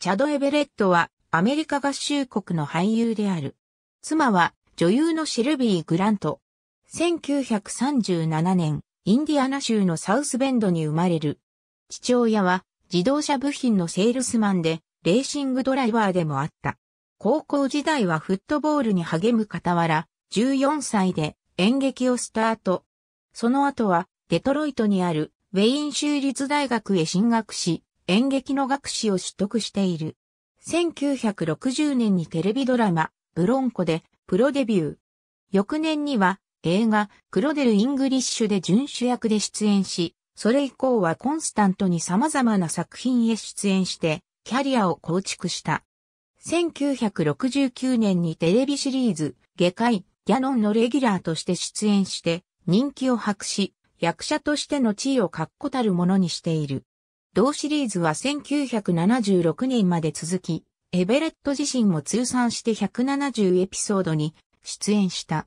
チャド・エベレットはアメリカ合衆国の俳優である。妻は女優のシルビー・グラント。1937年、インディアナ州のサウスベンドに生まれる。父親は自動車部品のセールスマンで、レーシングドライバーでもあった。高校時代はフットボールに励む傍ら、14歳で演劇をスタート。その後は、デトロイトにあるウェイン州立大学へ進学し、演劇の学士を取得している。1960年にテレビドラマ、ブロンコでプロデビュー。翌年には映画、クロデル・イングリッシュで準主役で出演し、それ以降はコンスタントに様々な作品へ出演して、キャリアを構築した。1969年にテレビシリーズ、下界、ギャノンのレギュラーとして出演して、人気を博し、役者としての地位を確固たるものにしている。同シリーズは1976年まで続き、エベレット自身も通算して170エピソードに出演した。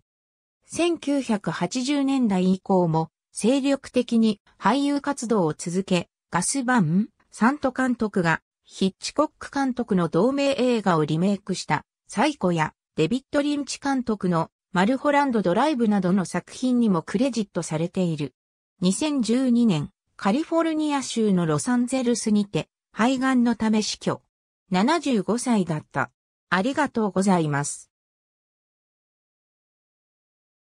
1980年代以降も精力的に俳優活動を続け、ガス・バン、サント監督がヒッチコック監督の同名映画をリメイクしたサイコやデビッド・リンチ監督のマルホランドドライブなどの作品にもクレジットされている。2012年、カリフォルニア州のロサンゼルスにて、肺がんのため死去。75歳だった。ありがとうございます。